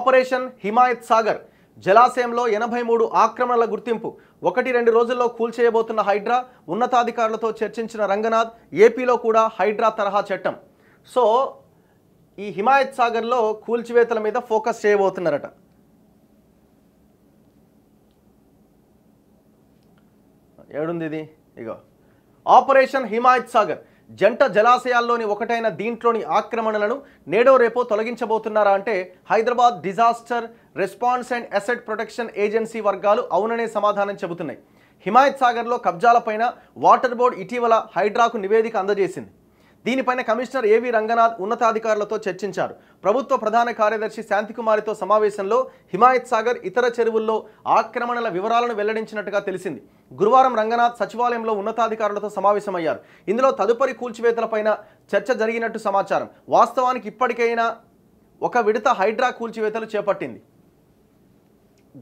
operation Himayat Sagar జలాశయంలో ఎనభై మూడు ఆక్రమణల గుర్తింపు ఒకటి రెండు రోజుల్లో కూల్చేయబోతున్న హైడ్రా ఉన్నతాధికారులతో చర్చించిన రంగనాథ్ ఏపీలో కూడా హైడ్రా తరహా చట్టం సో ఈ హిమాయత్ సాగర్లో కూల్చివేతల మీద ఫోకస్ చేయబోతున్నారట ఏడుంది ఇది ఇగో ఆపరేషన్ హిమాయత్ సాగర్ జంట జలాశయాల్లోని ఒకటైన దీంట్లోని ఆక్రమణలను నేడో రేపో తొలగించబోతున్నారా అంటే Hyderabad disaster response and asset protection agency వర్గాలు అవుననే సమాధానం చెబుతున్నాయి హిమాయత్ సాగర్లో కబ్జాలపైన వాటర్ బోర్డు ఇటీవల హైడ్రాకు నివేదిక అందజేసింది దీనిపైన కమిషనర్ ఏవి రంగనాథ్ ఉన్నతాధికారులతో చర్చించారు ప్రభుత్వ ప్రధాన కార్యదర్శి శాంతికుమారితో సమావేశంలో హిమాయత్ సాగర్ ఇతర చెరువుల్లో ఆక్రమణల వివరాలను వెల్లడించినట్టుగా తెలిసింది గురువారం రంగనాథ్ సచివాలయంలో ఉన్నతాధికారులతో సమావేశమయ్యారు ఇందులో తదుపరి కూల్చివేతలపైన చర్చ జరిగినట్టు సమాచారం వాస్తవానికి ఇప్పటికైనా ఒక విడత హైడ్రా కూల్చివేతలు చేపట్టింది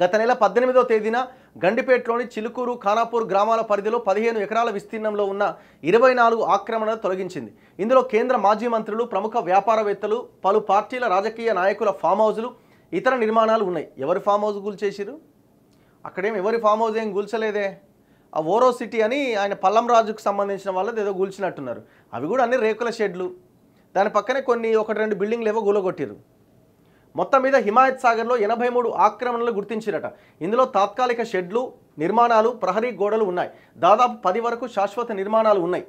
గత నెల పద్దెనిమిదో తేదీన గండిపేటలోని చిలుకూరు ఖానాపూర్ గ్రామాల పరిధిలో పదిహేను ఎకరాల విస్తీర్ణంలో ఉన్న ఇరవై నాలుగు ఆక్రమణలు తొలగించింది ఇందులో కేంద్ర మాజీ మంత్రులు ప్రముఖ వ్యాపారవేత్తలు పలు పార్టీల రాజకీయ నాయకుల ఫామ్ హౌజులు ఇతర నిర్మాణాలు ఉన్నాయి ఎవరి ఫామ్ హౌస్ కూల్చేసిరు అక్కడేం ఎవరి ఫామ్ హౌజ్ ఏం గుల్చలేదే ఆ ఓరో సిటీ అని ఆయన పల్లం రాజుకు సంబంధించిన వాళ్ళది ఏదో గుల్చినట్టున్నారు అవి కూడా అన్ని రేకుల షెడ్లు దాని పక్కనే కొన్ని ఒకటి రెండు బిల్డింగ్లు ఏవో కూలగొట్టిరు మొత్తం మీద హిమాయత్ సాగర్లో ఎనభై మూడు ఆక్రమణలు గుర్తించినట ఇందులో తాత్కాలిక షెడ్లు నిర్మాణాలు ప్రహరీ గోడలు ఉన్నాయి దాదాపు పది వరకు శాశ్వత నిర్మాణాలు ఉన్నాయి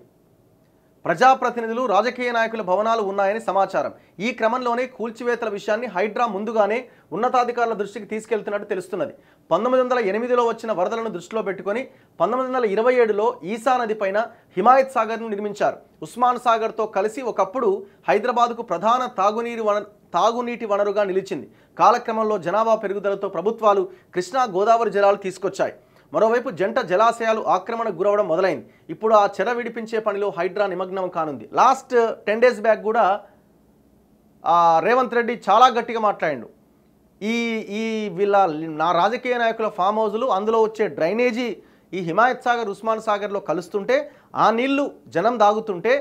ప్రజాప్రతినిధులు రాజకీయ నాయకుల భవనాలు ఉన్నాయని సమాచారం ఈ క్రమంలోనే కూల్చివేతల విషయాన్ని హైడ్రా ముందుగానే ఉన్నతాధికారుల దృష్టికి తీసుకెళ్తున్నట్టు తెలుస్తున్నది పంతొమ్మిది వందల ఎనిమిదిలో వచ్చిన వరదలను దృష్టిలో పెట్టుకొని పంతొమ్మిది వందల ఇరవై ఏడులో ఈసా నది పైన హిమాయత్ సాగర్ను నిర్మించారు ఉస్మాన్ సాగర్తో కలిసి ఒకప్పుడు హైదరాబాద్కు ప్రధాన తాగునీరు తాగునీటి వనరుగా నిలిచింది కాలక్రమంలో జనాభా పెరుగుదలతో ప్రభుత్వాలు కృష్ణా గోదావరి జలాలు తీసుకొచ్చాయి మరోవైపు జంట జలాశయాలు ఆక్రమణకు గురవడం మొదలైంది ఇప్పుడు ఆ చెర విడిపించే పనిలో హైడ్రా నిమగ్నం కానుంది లాస్ట్ టెన్ డేస్ బ్యాక్ కూడా రేవంత్ రెడ్డి చాలా గట్టిగా మాట్లాడిండు ఈ ఈ వీళ్ళ నా రాజకీయ నాయకుల ఫామ్ హౌజులు అందులో వచ్చే డ్రైనేజీ ఈ హిమాయత్ సాగర్ ఉస్మాన్ సాగర్లో కలుస్తుంటే ఆ నీళ్లు జనం దాగుతుంటే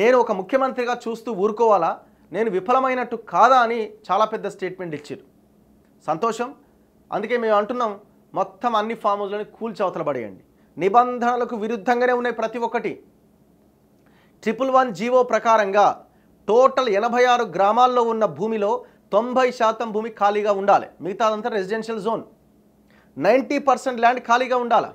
నేను ఒక ముఖ్యమంత్రిగా చూస్తూ ఊరుకోవాలా నేను విఫలమైనట్టు కాదా అని చాలా పెద్ద స్టేట్మెంట్ ఇచ్చారు సంతోషం అందుకే మేము అంటున్నాం మొత్తం అన్ని ఫామ్ కూల్ కూల్చవతల పడేయండి నిబంధనలకు విరుద్ధంగానే ఉన్నాయి ప్రతి ఒక్కటి ట్రిపుల్ వన్ జీవో ప్రకారంగా టోటల్ ఎనభై ఆరు గ్రామాల్లో ఉన్న భూమిలో తొంభై శాతం భూమి ఖాళీగా ఉండాలి మిగతాదంతా residential zone ninety percent land ఖాళీగా ఉండాల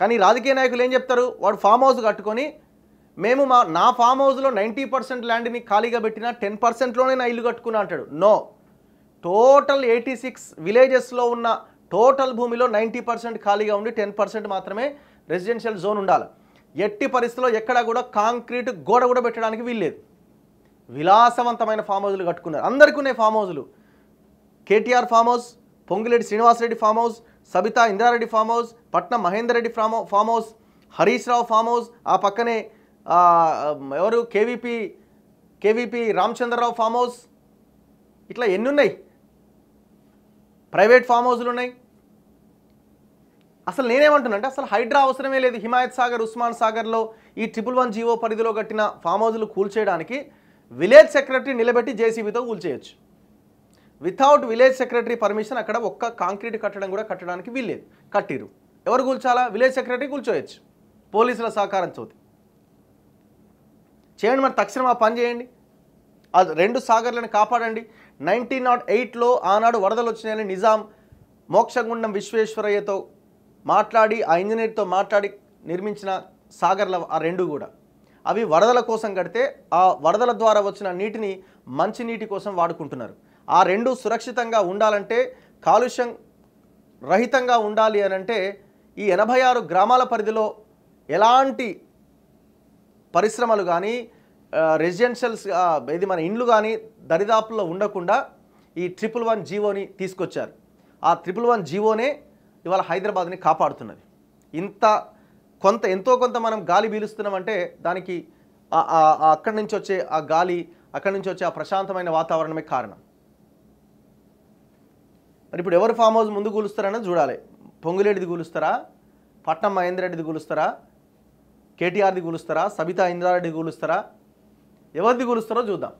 కానీ రాజకీయ నాయకులు ఏం చెప్తారు వాడు ఫామ్ హౌస్ కట్టుకొని మేము మా నా ఫామ్ హౌస్లో నైంటీ పర్సెంట్ ల్యాండ్ని ఖాళీగా పెట్టినా టెన్ పర్సెంట్లోనే నా ఇల్లు కట్టుకున్నా అంటాడు నో టోటల్ ఎయిటీ సిక్స్ విలేజెస్లో ఉన్న టోటల్ భూమిలో నైంటీ పర్సెంట్ ఖాళీగా ఉండి టెన్ పర్సెంట్ మాత్రమే రెసిడెన్షియల్ జోన్ ఉండాలి ఎట్టి పరిస్థితిలో ఎక్కడా కూడా కాంక్రీట్ గోడ కూడా పెట్టడానికి వీల్లేదు విలాసవంతమైన ఫామ్ హౌజులు కట్టుకున్నారు అందరికీ ఉన్నాయి ఫామ్ హౌజులు KTR farm house Pongireddy Srinivasa Reddy farm house Sabitha Indira Reddy farm house Patnam Mahender Reddy farm farm house Harish Rao farm house ఆ పక్కనే ఎవరు కేవీపీ కేవీపీ రామచంద్రరావు ఫామ్ హౌస్ ఇట్లా ఎన్ని ఉన్నాయి ప్రైవేట్ ఫామ్ హౌస్లు ఉన్నాయి అసలు నేనేమంటున్నానంటే అంటే అసలు హైడ్రా అవసరమే లేదు హిమాయత్ సాగర్ ఉస్మాన్ సాగర్లో ఈ ట్రిపుల్ వన్ జీవో పరిధిలో కట్టిన ఫామ్ హౌస్లు కూల్చేయడానికి విలేజ్ సెక్రటరీ నిలబెట్టి జేసీబీతో కూల్చేయచ్చు వితౌట్ విలేజ్ సెక్రటరీ పర్మిషన్ అక్కడ ఒక్క కాంక్రీట్ కట్టడం కూడా కట్టడానికి వీల్లేదు కట్టిరు ఎవరు కూల్చాలా విలేజ్ సెక్రటరీ కూల్చోవచ్చు పోలీసుల సహకారం చోతి చేయండి మరి తక్షణం ఆ పని చేయండి అది రెండు సాగర్లను కాపాడండి నైన్టీన్ నాట్ ఎయిట్లో ఆనాడు వరదలు వచ్చినాయని నిజాం మోక్షగుండం విశ్వేశ్వరయ్యతో మాట్లాడి ఆ ఇంజనీర్తో మాట్లాడి నిర్మించిన సాగర్ల ఆ రెండు కూడా అవి వరదల కోసం కడితే ఆ వరదల ద్వారా వచ్చిన నీటిని మంచినీటి కోసం వాడుకుంటున్నారు ఆ రెండు సురక్షితంగా ఉండాలంటే కాలుష్యం రహితంగా ఉండాలి అనంటే ఈ ఎనభై ఆరు గ్రామాల పరిధిలో ఎలాంటి పరిశ్రమలు కానీ రెసిడెన్షియల్స్ ఇది మన ఇండ్లు కానీ దరిదాపుల్లో ఉండకుండా ఈ ట్రిపుల్ వన్ జీవోని తీసుకొచ్చారు ఆ ట్రిపుల్ వన్ జీవోనే ఇవాళ హైదరాబాద్ని కాపాడుతున్నది ఇంత కొంత ఎంతో కొంత మనం గాలి పీలుస్తున్నామంటే దానికి అక్కడి నుంచి వచ్చే ఆ గాలి అక్కడి నుంచి వచ్చే ఆ ప్రశాంతమైన వాతావరణమే కారణం మరి ఇప్పుడు ఎవరు ఫామ్ హౌస్ ముందు కూలుస్తారన్నది చూడాలి పొంగులేడిది కూలుస్తారా పట్నం మహేందర్ రెడ్డిది కూలుస్తారా కేటీఆర్ది కూలుస్తారా సబితా ఇంద్రారెడ్డి కూలుస్తారా ఎవరిది కూలుస్తారో చూద్దాం